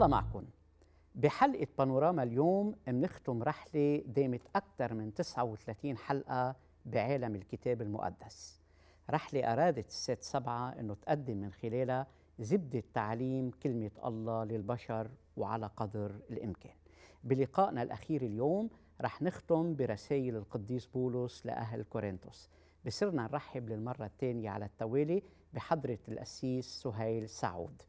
الله معكم بحلقة بانوراما اليوم بنختم رحلة دامت أكثر من 39 حلقة بعالم الكتاب المقدس رحلة أرادت الست سبعة أنه تقدم من خلالها زبدة تعليم كلمة الله للبشر وعلى قدر الإمكان بلقائنا الأخير اليوم رح نختم برسائل القديس بولس لأهل كورنثوس بصرنا نرحب للمرة الثانية على التوالي بحضرة الأسيس سهيل سعود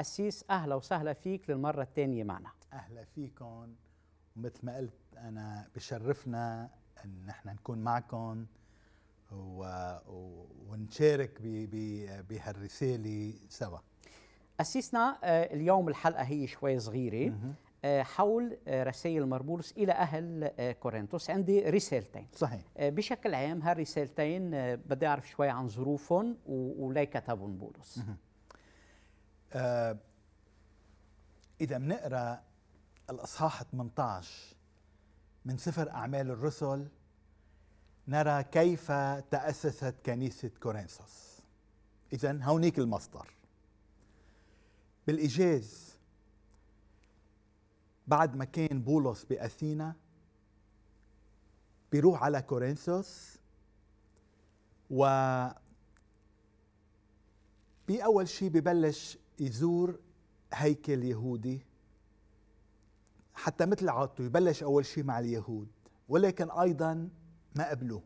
أسيس أهلا وسهلا فيك للمرة الثانية معنا أهلا فيكم ومثل ما قلت أنا بشرفنا أن احنا نكون معكم و... و... ونشارك ب... ب... بهالرسالة سوا أسيسنا آه، اليوم الحلقة هي شوي صغيرة آه، حول آه، رسائل مربولس إلى أهل كورنثوس عندي رسالتين صحيح بشكل عام هالرسالتين بدي أعرف شوي عن ظروفهم وليه كتبهم بولس آه، إذا بنقرأ الأصحاح 18 من سفر أعمال الرسل نرى كيف تأسست كنيسة كورنثوس إذا هونيك المصدر بالإيجاز بعد ما كان بولس بأثينا بيروح على كورنثوس و بأول شيء ببلش يزور هيكل يهودي حتى مثل عادته يبلش أول شيء مع اليهود ولكن أيضا ما قبلوه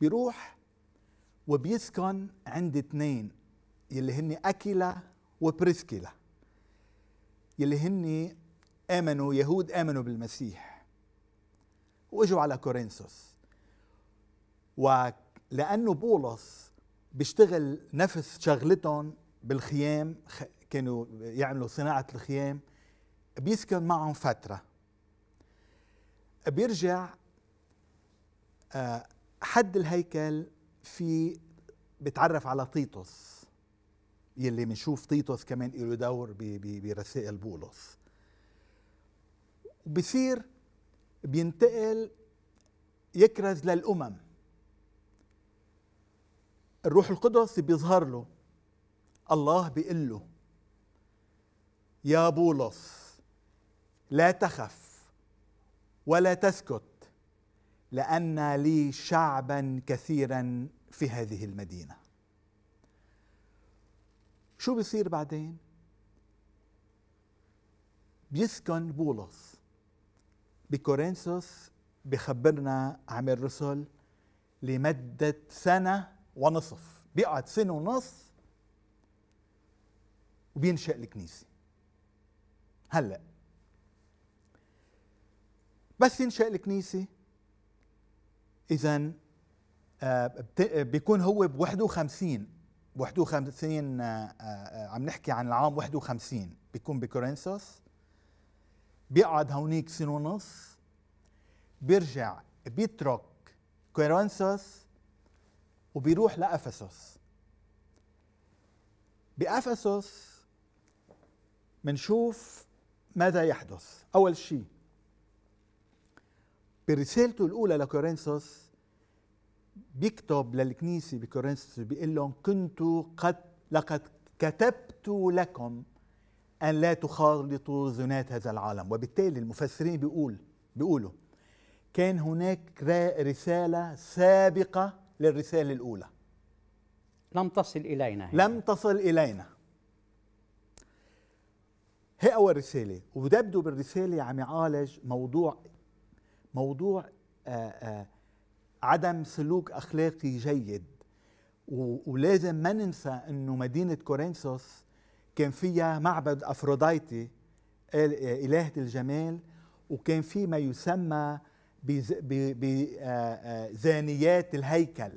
بيروح وبيسكن عند اثنين يلي هن أكيلا وبريسكيلا يلي هن آمنوا يهود آمنوا بالمسيح واجوا على كورنثوس ولأنه بولس بيشتغل نفس شغلتهم بالخيام كانوا يعملوا صناعة الخيام بيسكن معهم فترة بيرجع آه، حد الهيكل في بتعرف على تيتوس يلي بنشوف تيتوس كمان له دور برسائل بولس وبصير بينتقل يكرز للأمم الروح القدس بيظهر له الله بيقول له يا بولس لا تخف ولا تسكت لان لي شعبا كثيرا في هذه المدينه شو بيصير بعدين بيسكن بولس بكورنثوس بخبرنا عن الرسل لمدة سنة ونصف بيقعد سنة ونصف وبينشأ الكنيسة هلأ بس ينشأ الكنيسة إذا آه، بيكون هو ب 51 51 عم نحكي عن العام 51 بيكون بكورنثوس بيقعد هونيك سنة ونص بيرجع بيترك كورنثوس وبيروح لافسوس بافسوس منشوف ماذا يحدث أول شيء برسالته الأولى لكورنثوس بيكتب للكنيسة بكورنثوس بيقول لهم كنتوا قد لقد كتبت لكم أن لا تخالطوا زنات هذا العالم وبالتالي المفسرين بيقول بيقولوا كان هناك رسالة سابقة للرسالة الأولى لم تصل إلينا هنا. لم تصل إلينا هي أول رسالة وبدأ بالرسالة عم يعالج موضوع موضوع آآ آه، آآ آه، عدم سلوك أخلاقي جيد ولازم ما ننسى أنه مدينة كورنثوس كان فيها معبد أفروديتي آه، إلهة الجمال وكان في ما يسمى بزانيات الهيكل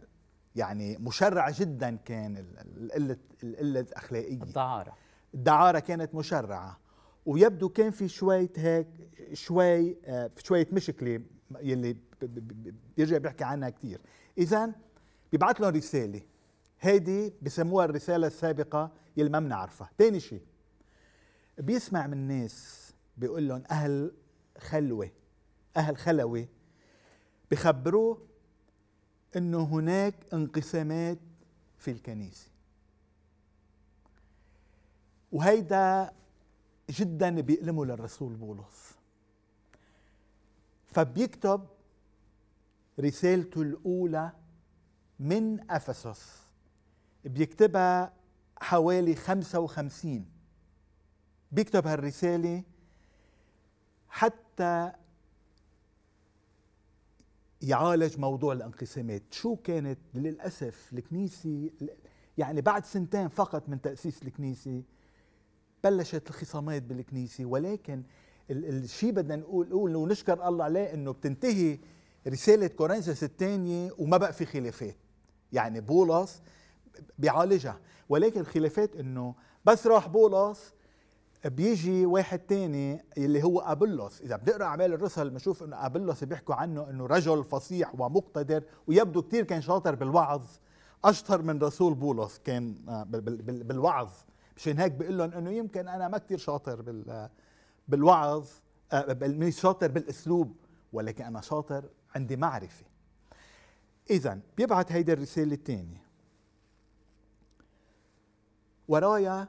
يعني مشرع جدا كان القلة الأخلاقية الدعارة الدعارة كانت مشرعة ويبدو كان في شويه هيك شوي في آه، شويه مشكله يلي بيرجع بيحكي عنها كثير اذا بيبعت لهم رساله هيدي بسموها الرساله السابقه يلي ما بنعرفها ثاني شيء بيسمع من ناس بيقول لهم اهل خلوه اهل خلوه بخبروه انه هناك انقسامات في الكنيسه وهيدا جدا بيألموا للرسول بولس فبيكتب رسالته الأولى من أفسس بيكتبها حوالي 55 بيكتب هالرسالة حتى يعالج موضوع الانقسامات شو كانت للأسف الكنيسة يعني بعد سنتين فقط من تأسيس الكنيسة بلشت الخصامات بالكنيسة ولكن الشيء بدنا نقول نقول ونشكر الله عليه انه بتنتهي رسالة كورنثوس الثانية وما بقى في خلافات يعني بولس بيعالجها ولكن الخلافات انه بس راح بولس بيجي واحد تاني اللي هو ابلس اذا بنقرا اعمال الرسل بنشوف انه ابلس بيحكوا عنه انه رجل فصيح ومقتدر ويبدو كثير كان شاطر بالوعظ اشطر من رسول بولس كان آه، بالوعظ مشان هيك بقول لهم انه يمكن انا ما كثير شاطر بال بالوعظ آه، مش شاطر بالاسلوب ولكن انا شاطر عندي معرفه اذا بيبعت هيدي الرساله الثانيه ورايا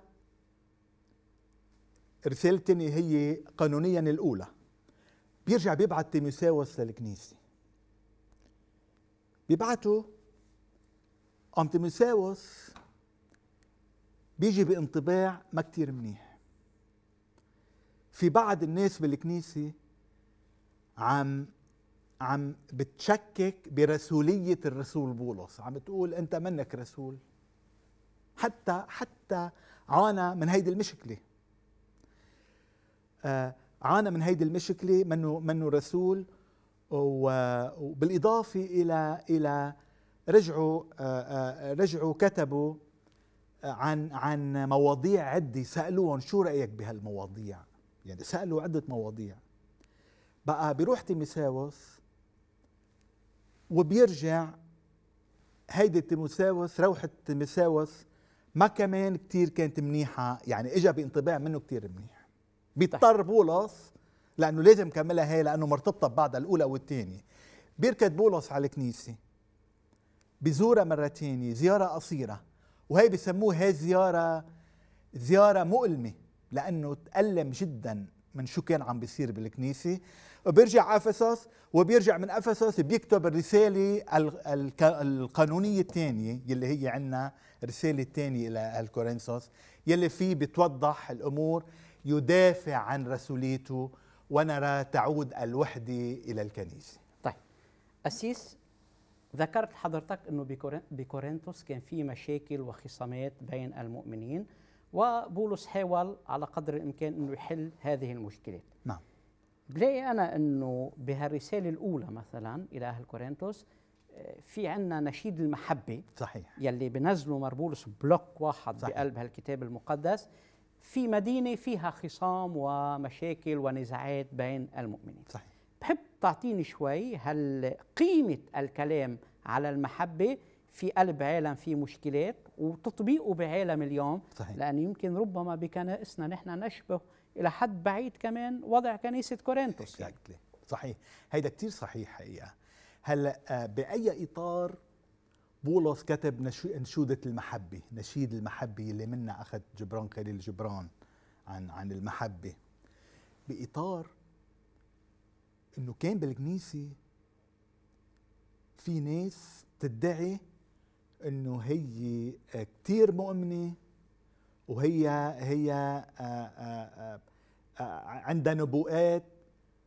الرساله الثانيه هي قانونيا الاولى بيرجع بيبعت تيموساوس للكنيسه بيبعته قام تيموساوس بيجي بانطباع ما كتير منيح في بعض الناس بالكنيسة عم عم بتشكك برسولية الرسول بولس عم بتقول أنت منك رسول حتى حتى عانى من هيدي المشكلة آه عانى من هيدي المشكلة منه منه رسول وبالإضافة إلى إلى رجعوا آه، آه، رجعوا كتبوا عن عن مواضيع عدة سألوهم شو رأيك بهالمواضيع يعني سألوا عدة مواضيع بقى بيروح تيمساوس وبيرجع هيدي تيموساوس روحة تيمساوس ما كمان كتير كانت منيحة يعني اجى بانطباع منه كتير منيح بيضطر بولس لأنه لازم كملها هي لأنه مرتبطة ببعضها الأولى والثانية بيركض بولس على الكنيسة بزورها مرة تانية زيارة قصيرة وهي بسموه هي زيارة زيارة مؤلمة لأنه تألم جدا من شو كان عم بيصير بالكنيسة وبيرجع أفسس وبيرجع من أفسس بيكتب الرسالة القانونية الثانية يلي هي عنا الرسالة الثانية إلى الكورنثوس يلي فيه بتوضح الأمور يدافع عن رسوليته ونرى تعود الوحدة إلى الكنيسة طيب أسيس ذكرت حضرتك انه بكورنثوس كان في مشاكل وخصامات بين المؤمنين وبولس حاول على قدر الامكان انه يحل هذه المشكلات. نعم. بلاقي انا انه بهالرساله الاولى مثلا الى اهل كورنثوس آه، في عندنا نشيد المحبه صحيح يلي بنزله مربولس بلوك واحد صحيح. بقلب هالكتاب المقدس في مدينه فيها خصام ومشاكل ونزاعات بين المؤمنين. صحيح. بحب تعطيني شوي هل قيمة الكلام على المحبة في قلب عالم في مشكلات وتطبيقه بعالم اليوم صحيح. لأنه يمكن ربما بكنائسنا نحن نشبه إلى حد بعيد كمان وضع كنيسة كورنثوس exactly. صحيح هيدا كتير صحيح حقيقة هلا آه، بأي إطار بولس كتب أنشودة المحبة نشيد المحبة اللي منا أخذ جبران خليل جبران عن عن المحبة بإطار انه كان بالكنيسه في ناس تدعي انه هي آه، كثير مؤمنه وهي هي آه، آه، عندها نبوءات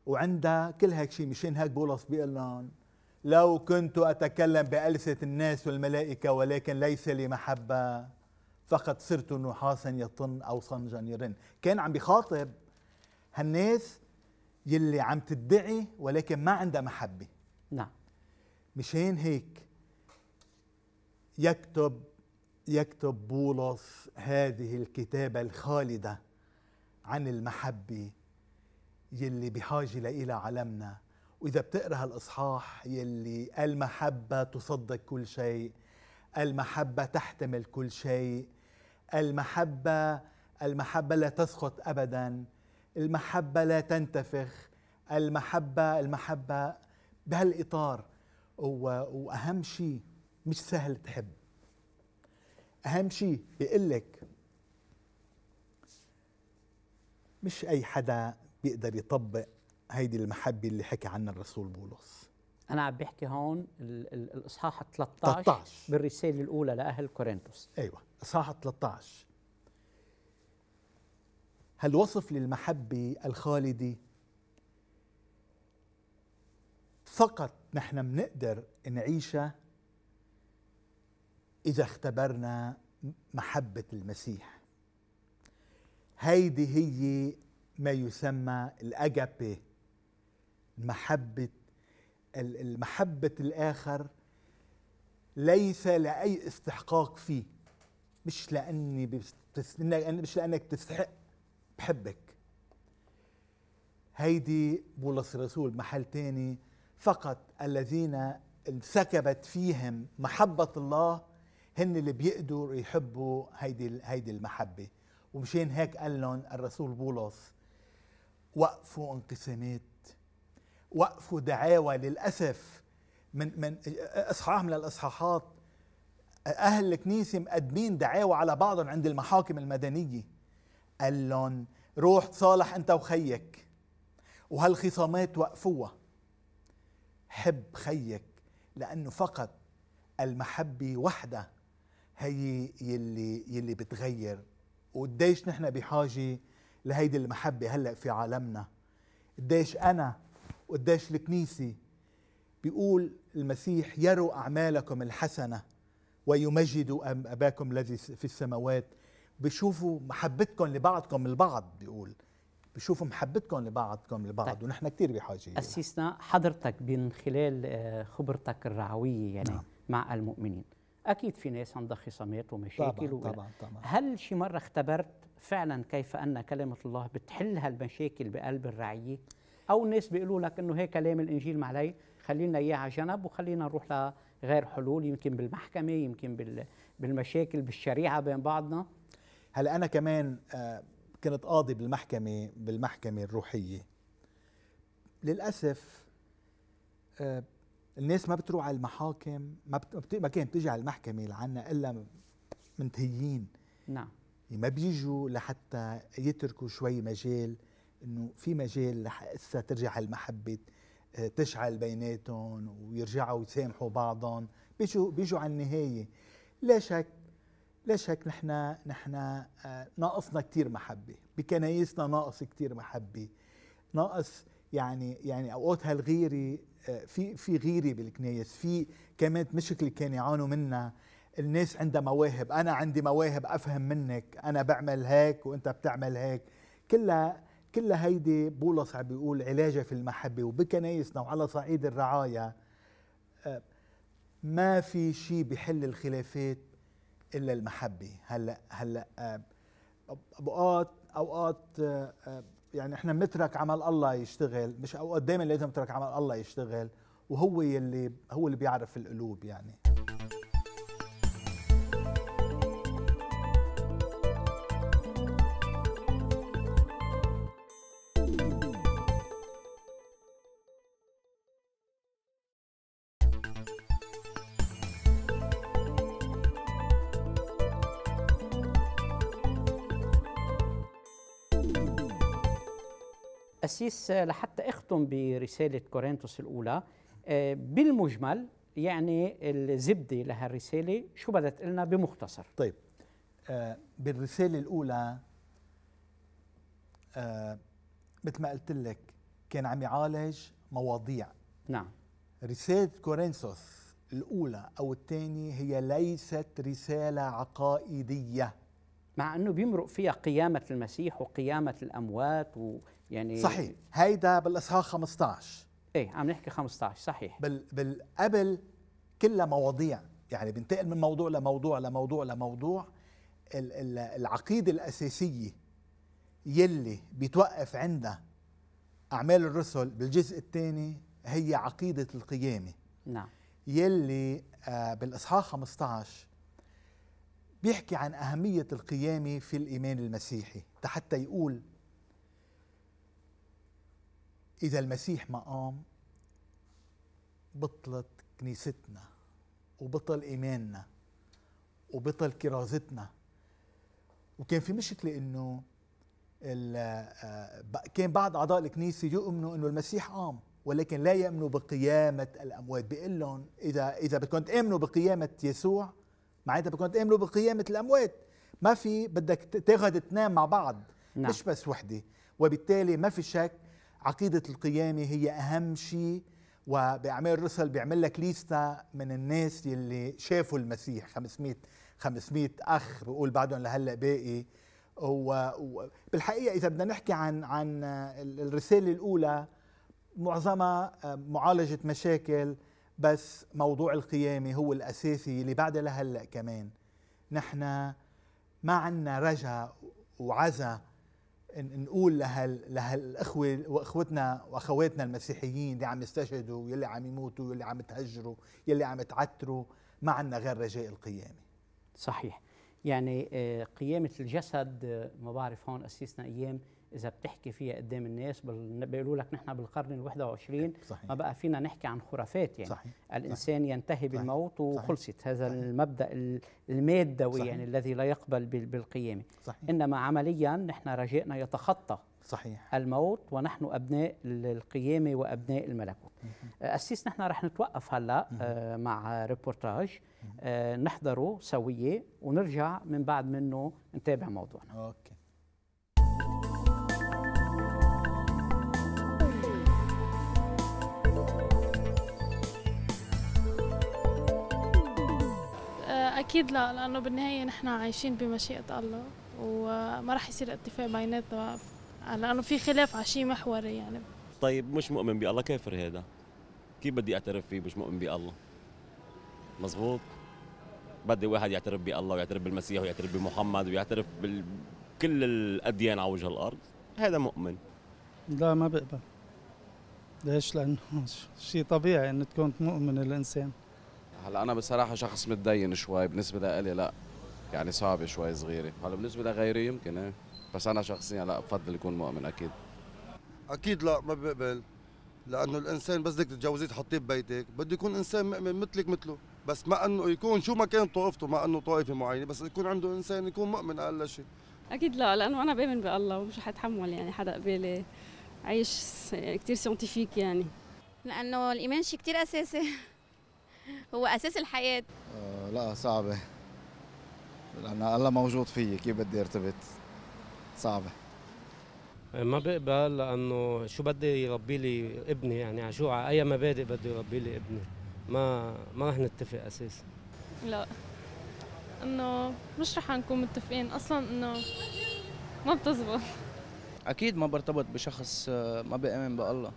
وعندها كل هيك شيء مشان هيك بولس بيقول لهم لو كنت اتكلم بألسة الناس والملائكه ولكن ليس لي محبه فقد صرت نحاسا يطن او صنجا يرن كان عم بخاطب هالناس يلي عم تدعي ولكن ما عندها محبة نعم مشان هيك يكتب يكتب بولس هذه الكتابة الخالدة عن المحبة يلي بحاجة إلى عالمنا وإذا بتقرأ هالإصحاح يلي المحبة تصدق كل شيء المحبة تحتمل كل شيء المحبة المحبة لا تسقط أبدا المحبة لا تنتفخ المحبة المحبة بهالإطار وأهم شيء مش سهل تحب أهم شيء بيقلك مش أي حدا بيقدر يطبق هيدي المحبة اللي حكى عنها الرسول بولس أنا عم بحكي هون الإصحاح 13, 13 بالرسالة الأولى لأهل كورنثوس أيوة إصحاح 13 هل وصف للمحبة الخالدة فقط نحن منقدر نعيشها إذا اختبرنا محبة المسيح هيدي هي ما يسمى الأجابي محبة المحبة الآخر ليس لأي استحقاق فيه مش لأني بس مش لأنك تستحق بحبك هيدي بولس الرسول محل تاني فقط الذين انسكبت فيهم محبة الله هن اللي بيقدروا يحبوا هيدي هيدي المحبة ومشان هيك قال لهم الرسول بولس وقفوا انقسامات وقفوا دعاوى للأسف من من اصحاح من الاصحاحات اهل الكنيسه مقدمين دعاوى على بعضهم عند المحاكم المدنيه قال لهم روح تصالح انت وخيك وهالخصامات وقفوها حب خيك لانه فقط المحبه وحدها هي يلي يلي بتغير وقديش نحن بحاجه لهيدي المحبه هلا في عالمنا قديش انا وقديش الكنيسه بيقول المسيح يروا اعمالكم الحسنه ويمجد اباكم الذي في السماوات بيشوفوا محبتكم لبعضكم البعض بيقول بيشوفوا محبتكم لبعضكم البعض طيب. ونحن كثير بحاجه اسسنا حضرتك من خلال آه، خبرتك الرعويه يعني نعم. مع المؤمنين اكيد في ناس عندها خصامات ومشاكل طبعا طبعا طبعا هل شي مره اختبرت فعلا كيف ان كلمه الله بتحل هالمشاكل بقلب الرعيه او الناس بيقولوا لك انه هي كلام الانجيل ما علي خلينا اياه على جنب وخلينا نروح لغير حلول يمكن بالمحكمه يمكن بال... بالمشاكل بالشريعه بين بعضنا هلا انا كمان آه، كنت قاضي بالمحكمه بالمحكمه الروحيه للاسف آه، الناس ما بتروح على المحاكم ما بت... ما كانت تيجي على المحكمه لعنا الا منتهيين نعم ما بيجوا لحتى يتركوا شوي مجال انه في مجال لسه ترجع المحبه آه، تشعل بيناتهم ويرجعوا يسامحوا بعضهم بيجوا بيجوا على النهايه لا شك لا شك نحن نحن آه، ناقصنا كثير محبه بكنايسنا ناقص كثير محبه ناقص يعني يعني اوقات هالغيره آه، في في غيره بالكنايس في كمان مشكله كانوا يعانوا منها الناس عندها مواهب انا عندي مواهب افهم منك انا بعمل هيك وانت بتعمل هيك كلها كلها هيدي بولس عم بيقول علاجها في المحبه وبكنايسنا وعلى صعيد الرعايه آه، ما في شيء بحل الخلافات الا المحبه هلا هلا آه، اوقات اوقات آه، آه، يعني احنا بنترك عمل الله يشتغل مش اوقات دائما لازم نترك عمل الله يشتغل وهو يلي هو اللي بيعرف القلوب يعني القسيس آه، لحتى اختم برساله كورنثوس الاولى آه، بالمجمل يعني الزبده لهالرساله شو بدت لنا بمختصر طيب آه، بالرساله الاولى مثل ما قلت لك كان عم يعالج مواضيع نعم رساله كورنثوس الاولى او الثانيه هي ليست رساله عقائديه مع انه بيمرق فيها قيامه المسيح وقيامه الاموات و يعني صحيح هيدا بالاصحاح 15 ايه عم نحكي 15 صحيح بال بالقبل كلها مواضيع يعني بنتقل من موضوع لموضوع لموضوع لموضوع العقيده الاساسيه يلي بتوقف عندها اعمال الرسل بالجزء الثاني هي عقيده القيامه نعم يلي آه، بالاصحاح 15 بيحكي عن اهميه القيامه في الايمان المسيحي حتى يقول إذا المسيح ما قام بطلت كنيستنا وبطل إيماننا وبطل كرازتنا وكان في مشكلة إنه آه، كان بعض أعضاء الكنيسة يؤمنوا إنه المسيح قام ولكن لا يؤمنوا بقيامة الأموات بيقول لهم إذا إذا بدكم تآمنوا بقيامة يسوع معناتها بدكم تآمنوا بقيامة الأموات ما في بدك تاخذ اثنين مع بعض نعم. مش بس وحده وبالتالي ما في شك عقيدة القيامة هي أهم شيء وبأعمال رسل بيعمل لك ليستا من الناس يلي شافوا المسيح 500 500 أخ بقول بعدهم لهلأ باقي وبالحقيقة إذا بدنا نحكي عن عن الرسالة الأولى معظمها آه، معالجة مشاكل بس موضوع القيامة هو الأساسي اللي بعد لهلأ كمان نحن ما عنا رجاء وعزة نقول لهالاخوه واخوتنا واخواتنا المسيحيين اللي عم يستشهدوا يلي عم يموتوا يلي عم تهجروا يلي عم تعتروا ما عندنا غير رجاء القيامه صحيح يعني آه، قيامه الجسد آه، ما بعرف هون اسسنا ايام اذا بتحكي فيها قدام الناس بيقولوا لك نحن بالقرن ال21 ما بقى فينا نحكي عن خرافات يعني صحيح. الانسان صحيح. ينتهي بالموت وخلصت هذا صحيح. المبدا المادوي صحيح. يعني الذي لا يقبل بالقيامه صحيح. انما عمليا نحن رجائنا يتخطى صحيح الموت ونحن ابناء القيامه وابناء الملكوت أه، اسيس نحن رح نتوقف هلا أه، مع ريبورتاج أه، نحضره سويه ونرجع من بعد منه نتابع موضوعنا اوكي أكيد لا لأنه بالنهاية نحن عايشين بمشيئة الله وما راح يصير اتفاق بيناتنا لأنه في خلاف على شيء محوري يعني طيب مش مؤمن بالله كافر هذا كيف بدي أعترف فيه مش مؤمن بالله مزبوط بدي واحد يعترف بالله ويعترف بالمسيح ويعترف بمحمد ويعترف بكل الأديان على وجه الأرض هذا مؤمن لا ما بقبل ليش لأنه شيء طبيعي أن تكون مؤمن الإنسان هلا انا بصراحه شخص متدين شوي بالنسبه لإلي لا يعني صعبه شوي صغيره هلا بالنسبه لغيري يمكن ايه بس انا شخصيا لا بفضل يكون مؤمن اكيد اكيد لا ما بقبل لانه الانسان بس بدك تتجوزيه تحطيه ببيتك بده يكون انسان مؤمن مثلك مثله بس ما انه يكون شو ما كان طائفته ما انه طائفه معينه بس يكون عنده انسان يكون مؤمن اقل شيء اكيد لا لانه انا بامن بالله ومش رح اتحمل يعني حدا قبالي عيش كثير ساينتيفيك يعني لانه الايمان شيء كثير اساسي هو اساس الحياه آه لا صعبه لان الله موجود فيي كيف بدي ارتبط صعبه ما بقبل لانه شو بدي يربي لي ابني يعني على شو على اي مبادئ بده يربي لي ابني ما ما رح نتفق اساسا لا انه مش رح نكون متفقين اصلا انه ما بتزبط اكيد ما برتبط بشخص آه، ما بيؤمن بالله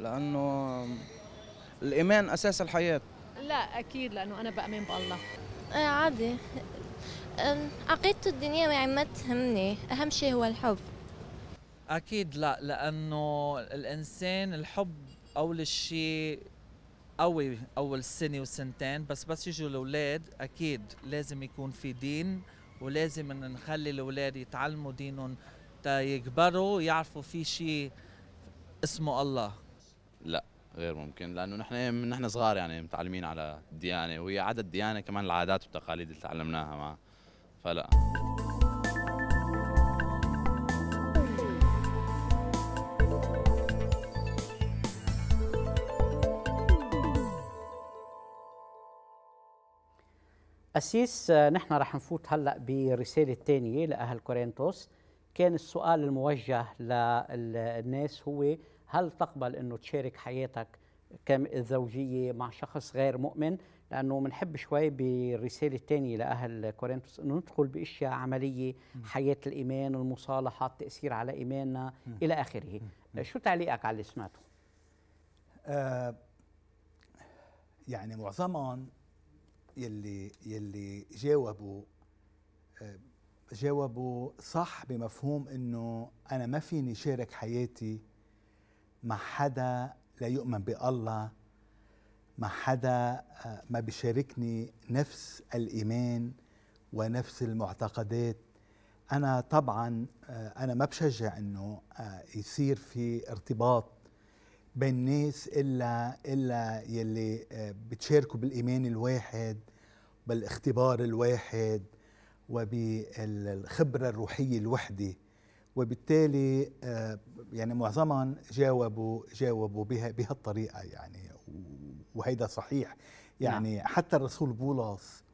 لانه الايمان اساس الحياه لا اكيد لانه انا بامن بالله آه عادي عقيدته الدنيوية يعني ما تهمني اهم شيء هو الحب اكيد لا لانه الانسان الحب اول شيء قوي اول سنه وسنتين بس بس يجوا الاولاد اكيد لازم يكون في دين ولازم نخلي الاولاد يتعلموا دينهم تا يكبروا يعرفوا في شيء اسمه الله لا غير ممكن لانه نحن من نحن صغار يعني متعلمين على الديانه وهي عدد الديانه كمان العادات والتقاليد اللي تعلمناها مع فلا أسيس نحن رح نفوت هلأ برسالة ثانية لأهل كورينتوس كان السؤال الموجه للناس هو هل تقبل انه تشارك حياتك الزوجيه مع شخص غير مؤمن لانه بنحب شوي بالرساله الثانيه لاهل كورنثوس انه ندخل باشياء عمليه حياه الايمان المصالحه التاثير على ايماننا الى اخره شو تعليقك على اللي سمعته آه يعني معظما يلي يلي جاوبوا آه جاوبوا صح بمفهوم انه انا ما فيني شارك حياتي مع حدا لا يؤمن بالله مع حدا آه، ما بيشاركني نفس الإيمان ونفس المعتقدات أنا طبعا آه، أنا ما بشجع أنه آه، يصير في ارتباط بين ناس إلا, إلا يلي بتشاركوا بالإيمان الواحد بالاختبار الواحد وبالخبرة الروحية الوحدة وبالتالي آه، يعني معظمهم جاوبوا جاوبوا بها بهالطريقه يعني وهيدا صحيح نعم. يعني نعم. حتى الرسول بولس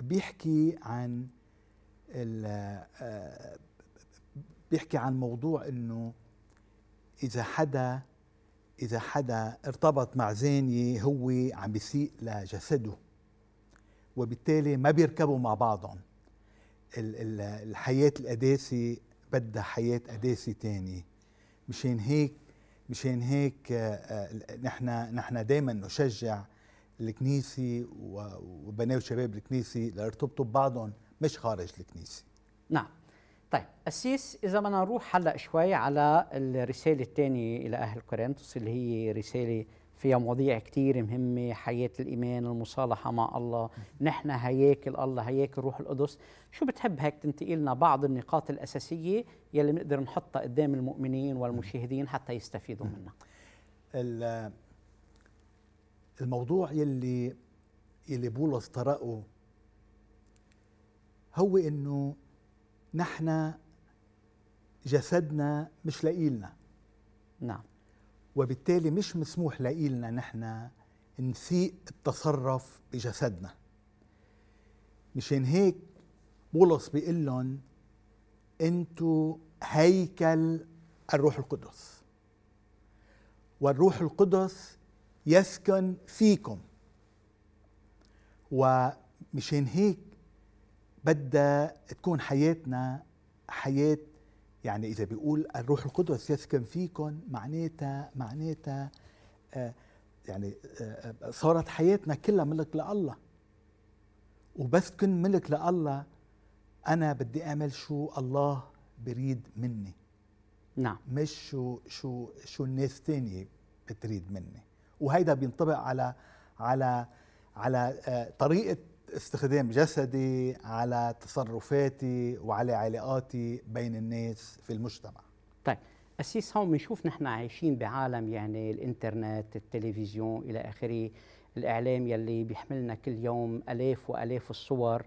بيحكي عن آه، بيحكي عن موضوع انه اذا حدا اذا حدا ارتبط مع زانيه هو عم بيسيء لجسده وبالتالي ما بيركبوا مع بعضهم الحياه القداسه بدها حياة قداسي تاني مشان هيك مشان هيك آه، آه، نحن نحن دائما نشجع الكنيسة وبنات وشباب الكنيسة ليرتبطوا ببعضهم مش خارج الكنيسة نعم طيب أسيس إذا بدنا نروح هلا شوي على الرسالة الثانية إلى أهل كورنثوس اللي هي رسالة فيها مواضيع كتير مهمة حياة الإيمان المصالحة مع الله نحن هياكل الله هياكل روح القدس شو بتحب هيك تنتقي لنا بعض النقاط الأساسية يلي بنقدر نحطها قدام المؤمنين والمشاهدين حتى يستفيدوا منها الموضوع يلي يلي بولس طرقه هو انه نحن جسدنا مش لقيلنا نعم وبالتالي مش مسموح لإلنا نحن نسيء التصرف بجسدنا مشان هيك بولس بيقول لهم انتو هيكل الروح القدس والروح القدس يسكن فيكم ومشان هيك بدها تكون حياتنا حياة يعني إذا بيقول الروح القدس يسكن فيكم معناتها معناتها آه، يعني آه، آه، صارت حياتنا كلها ملك لله وبس كن ملك لله أنا بدي أعمل شو الله بريد مني نعم مش شو شو شو الناس تانية بتريد مني وهيدا بينطبق على على على طريقة استخدام جسدي على تصرفاتي وعلى علاقاتي بين الناس في المجتمع طيب أسيس هون بنشوف نحن عايشين بعالم يعني الإنترنت التلفزيون إلى آخره الإعلام يلي بيحملنا كل يوم ألاف وألاف الصور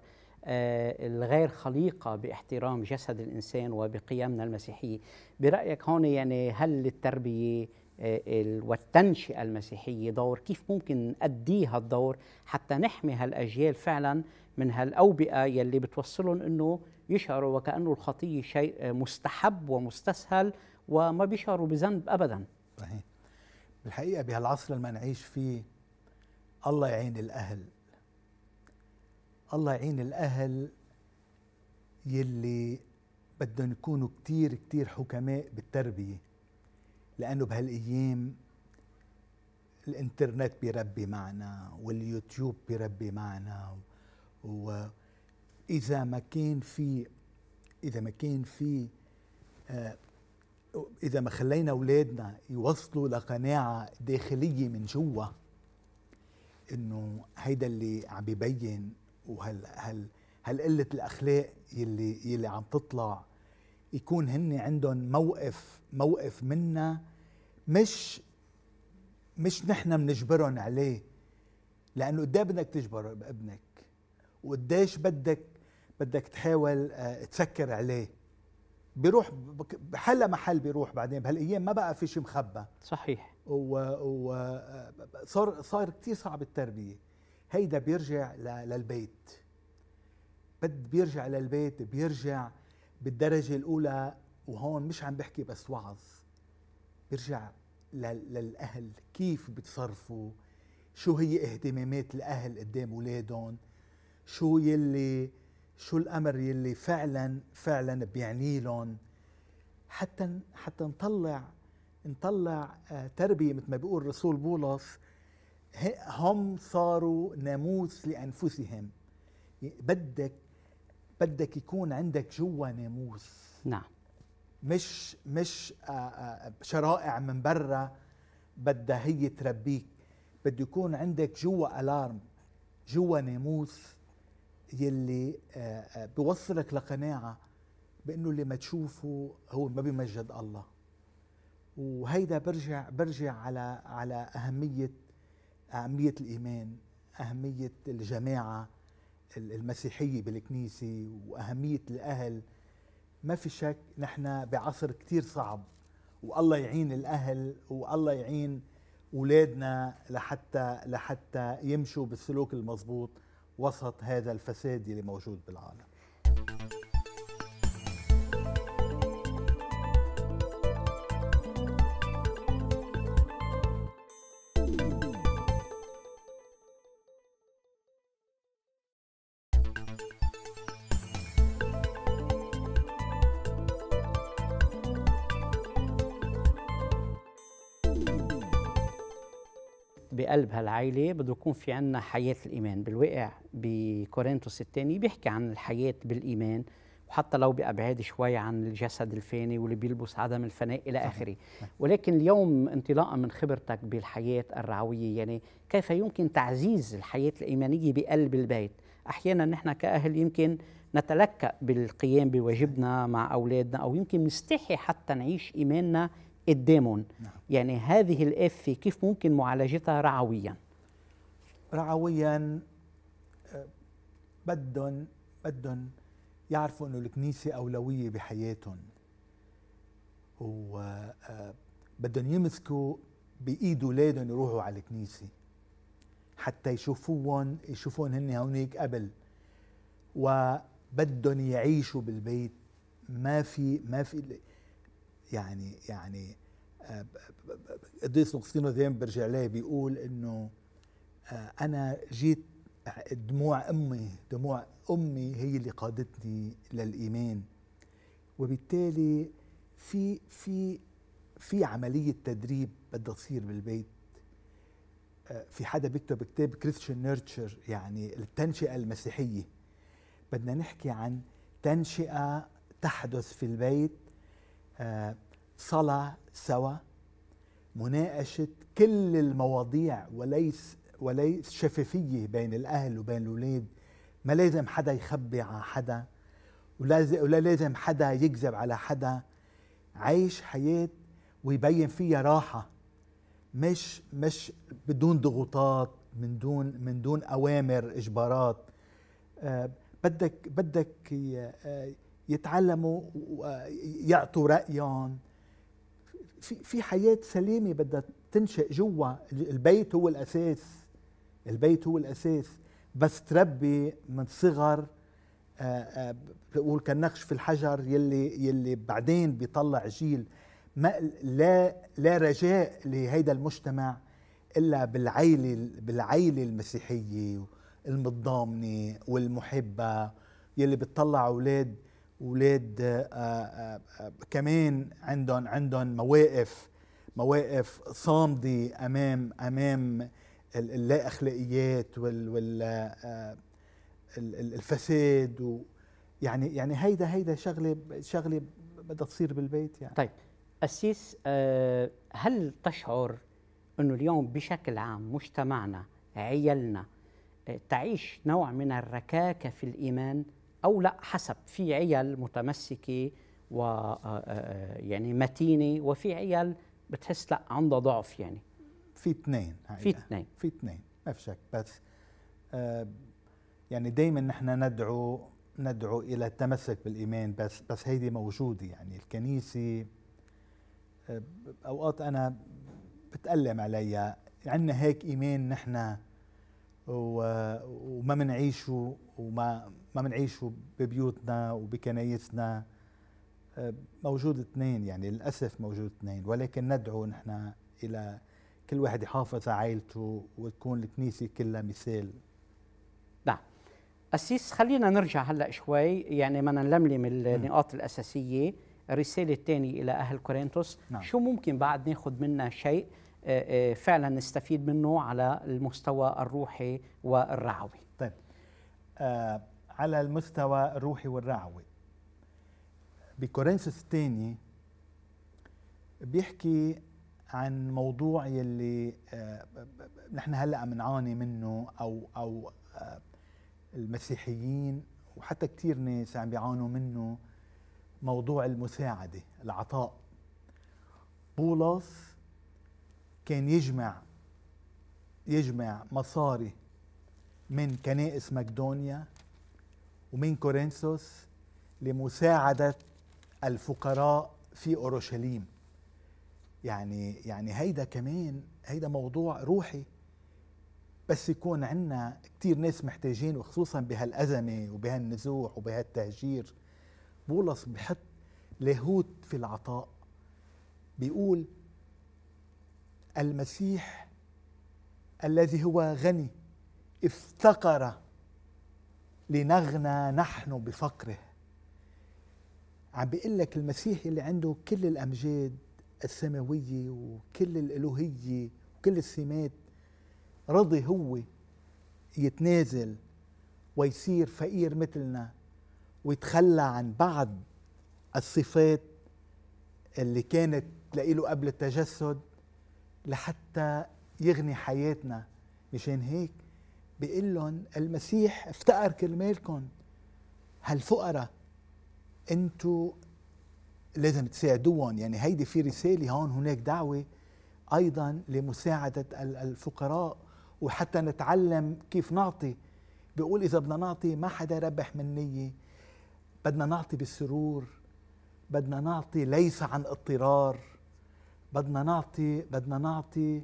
آه الغير خليقة باحترام جسد الإنسان وبقيمنا المسيحية برأيك هون يعني هل التربية آه، والتنشئة المسيحية دور كيف ممكن نأدي هالدور حتى نحمي هالأجيال فعلا من هالأوبئة يلي بتوصلهم أنه يشعروا وكأنه الخطية شيء آه، مستحب ومستسهل وما بيشعروا بذنب أبدا صحيح بالحقيقة بهالعصر اللي نعيش فيه الله يعين الأهل الله يعين الأهل يلي بدهم يكونوا كتير كتير حكماء بالتربية لأنه بهالأيام الإنترنت بيربي معنا واليوتيوب بيربي معنا وإذا ما كان في إذا ما كان في آه إذا ما خلينا أولادنا يوصلوا لقناعة داخلية من جوا إنه هيدا اللي عم ببين وهل هل هل قلة الأخلاق يلي يلي عم تطلع يكون هن عندهم موقف موقف منا مش مش نحن بنجبرهم عليه لانه قديه بدك تجبر ابنك وقديش بدك بدك تحاول آه، تسكر عليه بيروح بحل محل بيروح بعدين بهالايام ما بقى في شيء مخبى صحيح وصار آه، صار كثير صعب التربيه هيدا بيرجع للبيت بد بيرجع للبيت بيرجع بالدرجه الاولى وهون مش عم بحكي بس وعظ برجع للاهل كيف بتصرفوا شو هي اهتمامات الاهل قدام اولادهم شو يلي شو الامر يلي فعلا فعلا بيعني لهم حتى حتى نطلع نطلع آه، تربيه مثل ما بيقول الرسول بولس هم صاروا ناموس لانفسهم بدك بدك يكون عندك جوا ناموس نعم مش مش آه، آه، شرائع من برا بدها هي تربيك بده يكون عندك جوا الارم جوا ناموس يلي آه، بوصلك لقناعه بانه اللي ما تشوفه هو ما بيمجد الله وهيدا برجع برجع على على اهميه اهميه الايمان اهميه الجماعه المسيحيه بالكنيسه واهميه الاهل ما في شك نحن بعصر كتير صعب والله يعين الاهل والله يعين اولادنا لحتى لحتى يمشوا بالسلوك المضبوط وسط هذا الفساد اللي موجود بالعالم قلب هالعائلة بده يكون في عنا حياة الإيمان بالواقع بكورنثوس الثاني بيحكي عن الحياة بالإيمان وحتى لو بأبعاد شوي عن الجسد الفاني واللي بيلبس عدم الفناء إلى آخره ولكن اليوم انطلاقا من خبرتك بالحياة الرعوية يعني كيف يمكن تعزيز الحياة الإيمانية بقلب البيت أحيانا نحن كأهل يمكن نتلكأ بالقيام بواجبنا مع أولادنا أو يمكن نستحي حتى نعيش إيماننا الديمون نعم. يعني هذه الإف كيف ممكن معالجتها رعويا رعويا آه، بدهم بدهم يعرفوا انه الكنيسه اولويه بحياتهم وبدهم آه، يمسكوا بايد اولادهم يروحوا على الكنيسه حتى يشوفوهم يشوفون هن هونيك قبل وبدهم يعيشوا بالبيت ما في ما في يعني يعني آه، قديس اغسطين ذيم برجع لها بيقول انه آه، انا جيت دموع امي دموع امي هي اللي قادتني للايمان وبالتالي في في في عمليه تدريب بدها تصير بالبيت آه، في حدا بيكتب كتاب كريستيان نيرتشر يعني التنشئه المسيحيه بدنا نحكي عن تنشئه تحدث في البيت صلاة سوا مناقشة كل المواضيع وليس وليس شفافية بين الأهل وبين الأولاد ما لازم حدا يخبي على حدا ولا لازم حدا يكذب على حدا عيش حياة ويبين فيها راحة مش مش بدون ضغوطات من دون من دون أوامر إجبارات آه، بدك بدك يتعلموا ويعطوا رايهم في في حياه سليمه بدها تنشئ جوا البيت هو الاساس البيت هو الاساس بس تربي من صغر آه، آه، بقول كالنقش في الحجر يلي يلي بعدين بيطلع جيل ما لا لا رجاء لهيدا المجتمع الا بالعيله بالعيله المسيحيه المتضامنه والمحبه يلي بتطلع اولاد اولاد آه، آه، آه، كمان عندهم عندهم مواقف مواقف صامده امام امام اللا اخلاقيات وال, وال الفساد و يعني يعني هيدا هيدا شغله شغله بدها تصير بالبيت يعني طيب قسيس هل تشعر انه اليوم بشكل عام مجتمعنا عيالنا تعيش نوع من الركاكه في الايمان او لا حسب في عيال متمسكه و آه، آه، آه، يعني متينه وفي عيال بتحس لا عندها ضعف يعني في اثنين في اثنين في اثنين ما في شك بس آه يعني دائما نحن ندعو ندعو الى التمسك بالايمان بس بس هيدي موجوده يعني الكنيسه اوقات انا بتألم عليها عندنا هيك ايمان نحن وما منعيشه وما ما منعيشه ببيوتنا وبكنايسنا آه، موجود اثنين يعني للاسف موجود اثنين ولكن ندعو نحن الى كل واحد يحافظ على عائلته وتكون الكنيسه كلها مثال نعم أسيس خلينا نرجع هلا شوي يعني بدنا نلملم النقاط الاساسيه الرساله الثانيه الى اهل كورنثوس نعم. شو ممكن بعد ناخذ منها شيء آه، آه، فعلا نستفيد منه على المستوى الروحي والرعوي طيب آه على المستوى الروحي والرعوي بكورنثوس الثاني بيحكي عن موضوع يلي آه نحن هلا عم نعاني منه او او آه المسيحيين وحتى كثير ناس عم بيعانوا منه موضوع المساعده العطاء بولس كان يجمع يجمع مصاري من كنائس مقدونيا ومن كورنثوس لمساعدة الفقراء في أورشليم يعني يعني هيدا كمان هيدا موضوع روحي بس يكون عندنا كتير ناس محتاجين وخصوصا بهالأزمة وبهالنزوح وبهالتهجير بولس بحط لاهوت في العطاء بيقول المسيح الذي هو غني افتقر لنغنى نحن بفقره عم بيقول لك المسيح اللي عنده كل الامجاد السماويه وكل الالوهيه وكل السمات رضي هو يتنازل ويصير فقير مثلنا ويتخلى عن بعض الصفات اللي كانت له قبل التجسد لحتى يغني حياتنا مشان هيك بيقول لهم المسيح افتقر كرمالكم هالفقراء انتو لازم تساعدوهم يعني هيدي في رساله هون هناك دعوه ايضا لمساعده الفقراء وحتى نتعلم كيف نعطي بيقول اذا بدنا نعطي ما حدا ربح من نيه بدنا نعطي بالسرور بدنا نعطي ليس عن اضطرار بدنا نعطي بدنا نعطي آآ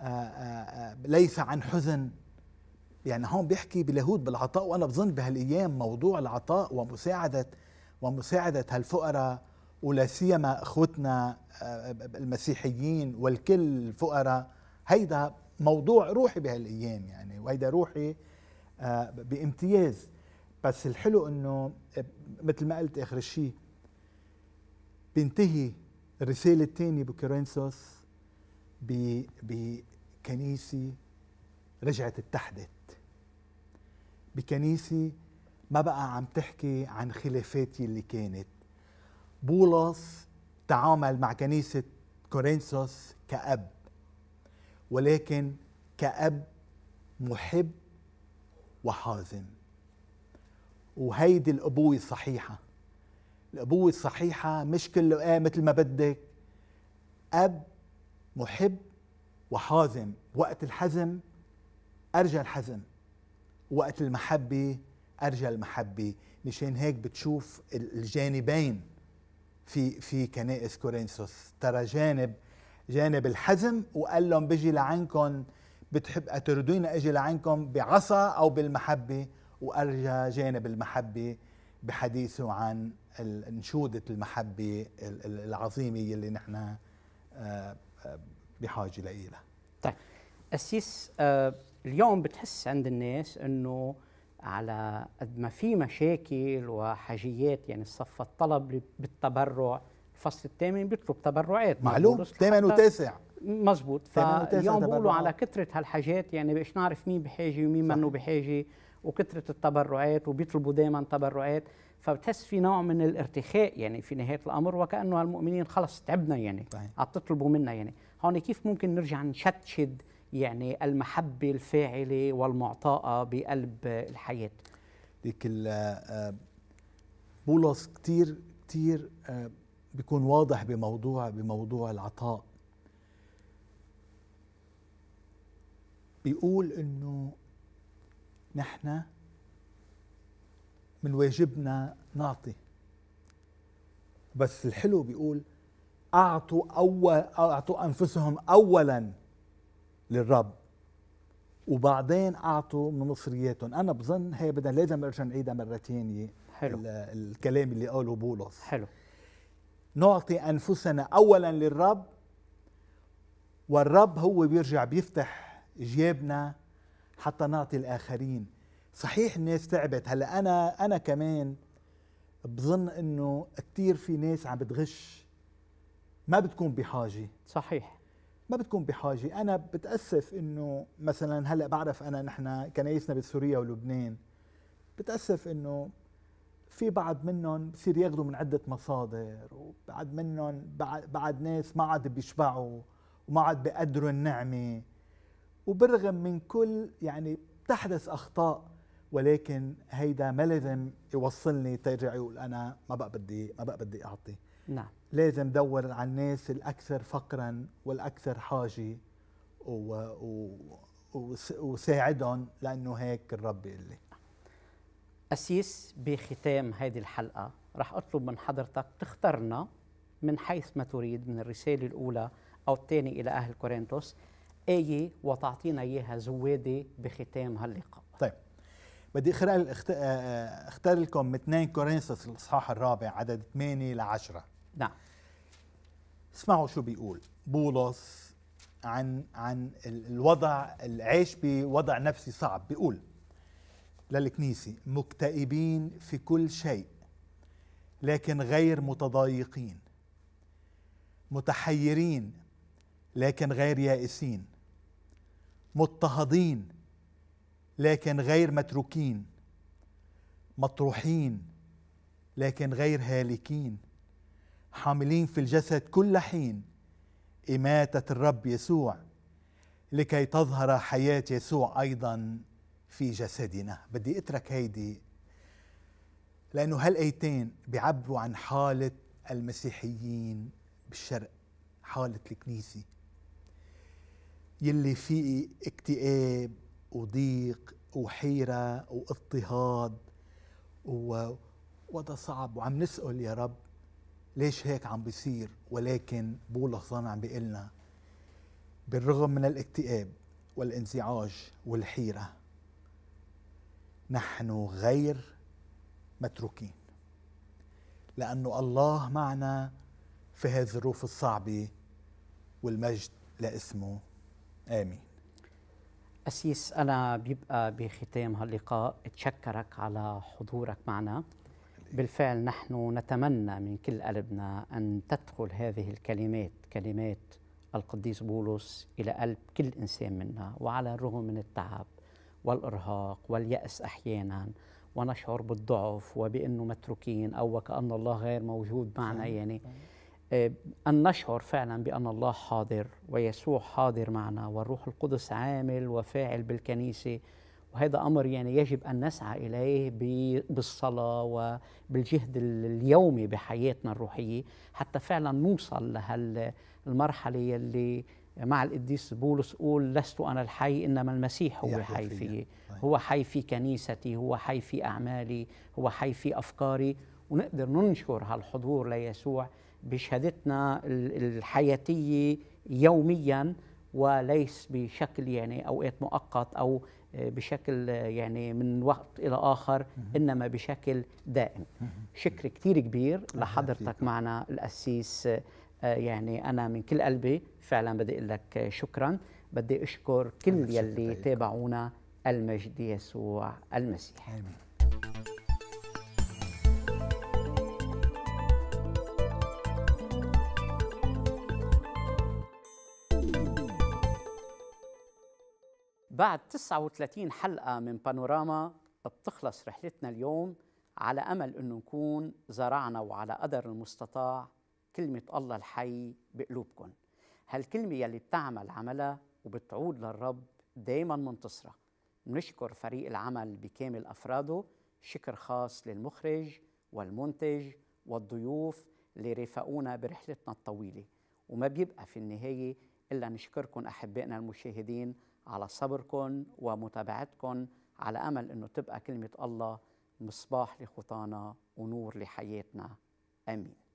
آه، آآ آه، آه، ليس عن حزن يعني هون بيحكي باليهود بالعطاء وانا بظن بهالايام موضوع العطاء ومساعده ومساعده هالفقراء ولا سيما اخوتنا المسيحيين والكل الفقراء هيدا موضوع روحي بهالايام يعني وهيدا روحي بامتياز بس الحلو انه مثل ما قلت اخر شيء بينتهي الرسالة الثانية بكورنثوس بكنيسة رجعت اتحدت بكنيسة ما بقى عم تحكي عن خلافات اللي كانت بولس تعامل مع كنيسة كورنثوس كأب ولكن كأب محب وحازم وهيدي الأبوة الصحيحة الأبوة الصحيحة مش كله آية آه مثل ما بدك أب محب وحازم وقت الحزم أرجى الحزم وقت المحبة أرجى المحبة مشان هيك بتشوف الجانبين في في كنائس كورنثوس ترى جانب جانب الحزم وقال لهم بجي لعنكم بتحب أتردون أجي لعنكم بعصا أو بالمحبة وأرجى جانب المحبة بحديثه عن انشودة المحبة العظيمة اللي نحن آه، آه، بحاجة لها طيب أسيس آه، اليوم بتحس عند الناس أنه على قد ما في مشاكل وحاجيات يعني صف الطلب بالتبرع الفصل الثامن بيطلب تبرعات معلوم ثامن وتاسع مزبوط فاليوم بيقولوا على كثرة هالحاجات يعني بقيش نعرف مين بحاجة ومين منه بحاجة وكثرة التبرعات وبيطلبوا دائما تبرعات فبتحس في نوع من الارتخاء يعني في نهايه الامر وكانه المؤمنين خلص تعبنا يعني عم تطلبوا منا يعني هون كيف ممكن نرجع نشتشد يعني المحبه الفاعله والمعطاءه بقلب الحياه ديك آه، بولس كثير كثير آه، بيكون واضح بموضوع بموضوع العطاء بيقول انه نحن من واجبنا نعطي بس الحلو بيقول أعطوا أول أعطوا أنفسهم أولا للرب وبعدين أعطوا من مصرياتهم أنا بظن هي بدنا لازم نرجع نعيدها مرة ثانية حلو الكلام اللي قاله بولس حلو نعطي أنفسنا أولا للرب والرب هو بيرجع بيفتح جيابنا حتى نعطي الآخرين صحيح الناس تعبت هلا انا انا كمان بظن انه كثير في ناس عم بتغش ما بتكون بحاجه صحيح ما بتكون بحاجه انا بتاسف انه مثلا هلا بعرف انا نحن كنايسنا بسوريا ولبنان بتاسف انه في بعض منهم بصير ياخذوا من عده مصادر وبعد منهم بعد, بعد ناس ما عاد بيشبعوا وما عاد بيقدروا النعمه وبرغم من كل يعني بتحدث اخطاء ولكن هيدا ما لازم يوصلني ترجع يقول انا ما بقى بدي ما بقى بدي اعطي نعم لازم دور على الناس الاكثر فقرا والاكثر حاجه و... و... وساعدهم لانه هيك الرب بيقول لي أسيس بختام هذه الحلقة رح أطلب من حضرتك تختارنا من حيث ما تريد من الرسالة الأولى أو الثانية إلى أهل كورنثوس آية وتعطينا إياها زوادة بختام هاللقاء بدي اقرا آه، آه، اختار لكم 2 كورنثوس الاصحاح الرابع عدد 8 ل 10 نعم اسمعوا شو بيقول بولس عن عن الوضع العيش بوضع نفسي صعب بيقول للكنيسة مكتئبين في كل شيء لكن غير متضايقين متحيرين لكن غير يائسين مضطهدين لكن غير متروكين مطروحين لكن غير هالكين حاملين في الجسد كل حين إماتة الرب يسوع لكي تظهر حياة يسوع أيضا في جسدنا بدي أترك هيدي لأنه هالأيتين بيعبروا عن حالة المسيحيين بالشرق حالة الكنيسة يلي فيه اكتئاب وضيق وحيرة واضطهاد ووضع صعب وعم نسأل يا رب ليش هيك عم بيصير ولكن بولس عم بيقلنا بالرغم من الاكتئاب والانزعاج والحيرة نحن غير متروكين لأنه الله معنا في هذه الظروف الصعبة والمجد لاسمه آمين أسيس أنا بيبقى بختام هاللقاء أتشكرك على حضورك معنا بالفعل نحن نتمنى من كل قلبنا أن تدخل هذه الكلمات كلمات القديس بولس إلى قلب كل إنسان منا وعلى الرغم من التعب والإرهاق واليأس أحيانا ونشعر بالضعف وبأنه متروكين أو وكأن الله غير موجود معنا يعني آه، أن نشعر فعلا بأن الله حاضر ويسوع حاضر معنا والروح القدس عامل وفاعل بالكنيسة وهذا أمر يعني يجب أن نسعى إليه بالصلاة وبالجهد اليومي بحياتنا الروحية حتى فعلا نوصل لهالمرحلة اللي مع القديس بولس قول لست أنا الحي إنما المسيح هو الحي في طيب. هو حي في كنيستي هو حي في أعمالي هو حي في أفكاري ونقدر ننشر هالحضور ليسوع بشهادتنا الحياتيه يوميا وليس بشكل يعني اوقات مؤقت او آه، بشكل آه، يعني من وقت الى اخر انما بشكل دائم شكر كثير كبير لحضرتك معنا القسيس آه، يعني انا من كل قلبي فعلا بدي اقول لك شكرا بدي اشكر كل يلي تابعونا المجد يسوع المسيح امين بعد 39 حلقة من بانوراما بتخلص رحلتنا اليوم على أمل أنه نكون زرعنا وعلى قدر المستطاع كلمة الله الحي بقلوبكم هالكلمة يلي بتعمل عملها وبتعود للرب دايما منتصرة نشكر فريق العمل بكامل أفراده شكر خاص للمخرج والمنتج والضيوف اللي رافقونا برحلتنا الطويلة وما بيبقى في النهاية إلا نشكركم أحبائنا المشاهدين على صبركم ومتابعتكم على امل انه تبقى كلمه الله مصباح لخطانا ونور لحياتنا امين